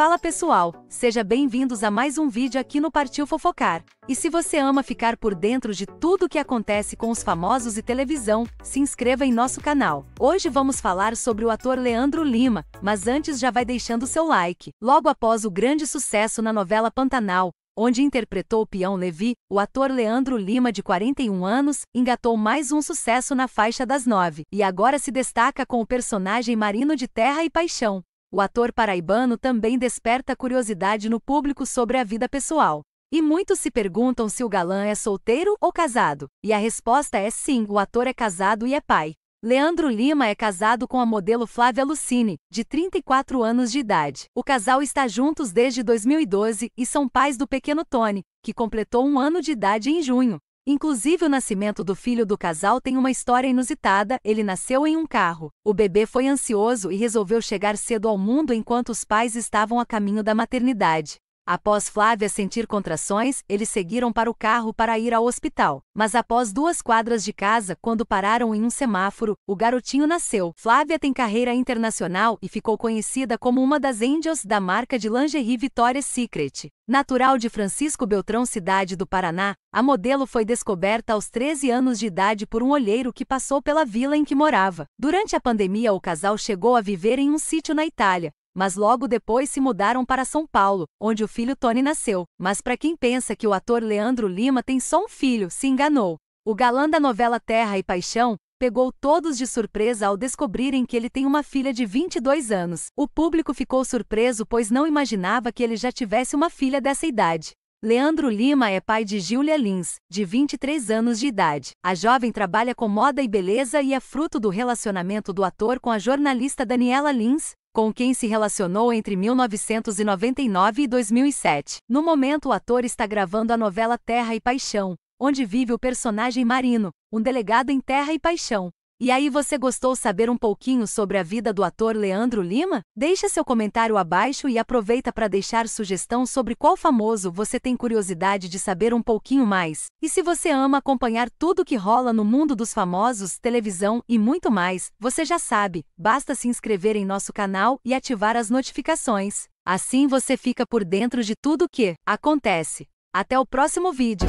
Fala pessoal, seja bem-vindos a mais um vídeo aqui no Partiu Fofocar. E se você ama ficar por dentro de tudo o que acontece com os famosos e televisão, se inscreva em nosso canal. Hoje vamos falar sobre o ator Leandro Lima, mas antes já vai deixando seu like. Logo após o grande sucesso na novela Pantanal, onde interpretou o peão Levi, o ator Leandro Lima, de 41 anos, engatou mais um sucesso na faixa das nove, e agora se destaca com o personagem Marino de Terra e Paixão. O ator paraibano também desperta curiosidade no público sobre a vida pessoal. E muitos se perguntam se o galã é solteiro ou casado. E a resposta é sim, o ator é casado e é pai. Leandro Lima é casado com a modelo Flávia Lucini, de 34 anos de idade. O casal está juntos desde 2012 e são pais do pequeno Tony, que completou um ano de idade em junho. Inclusive, o nascimento do filho do casal tem uma história inusitada: ele nasceu em um carro. O bebê foi ansioso e resolveu chegar cedo ao mundo enquanto os pais estavam a caminho da maternidade. Após Flávia sentir contrações, eles seguiram para o carro para ir ao hospital. Mas após duas quadras de casa, quando pararam em um semáforo, o garotinho nasceu. Flávia tem carreira internacional e ficou conhecida como uma das angels da marca de lingerie Victoria's Secret. Natural de Francisco Beltrão, cidade do Paraná, a modelo foi descoberta aos 13 anos de idade por um olheiro que passou pela vila em que morava. Durante a pandemia, o casal chegou a viver em um sítio na Itália, mas logo depois se mudaram para São Paulo, onde o filho Tony nasceu. Mas para quem pensa que o ator Leandro Lima tem só um filho, se enganou. O galã da novela Terra e Paixão pegou todos de surpresa ao descobrirem que ele tem uma filha de 22 anos. O público ficou surpreso pois não imaginava que ele já tivesse uma filha dessa idade. Leandro Lima é pai de Giulia Lins, de 23 anos de idade. A jovem trabalha com moda e beleza e é fruto do relacionamento do ator com a jornalista Daniela Lins, com quem se relacionou entre 1999 e 2007. No momento, o ator está gravando a novela Terra e Paixão, onde vive o personagem Marino, um delegado em Terra e Paixão. E aí você gostou saber um pouquinho sobre a vida do ator Leandro Lima? Deixa seu comentário abaixo e aproveita para deixar sugestão sobre qual famoso você tem curiosidade de saber um pouquinho mais. E se você ama acompanhar tudo que rola no mundo dos famosos, televisão e muito mais, você já sabe, basta se inscrever em nosso canal e ativar as notificações. Assim você fica por dentro de tudo o que acontece. Até o próximo vídeo.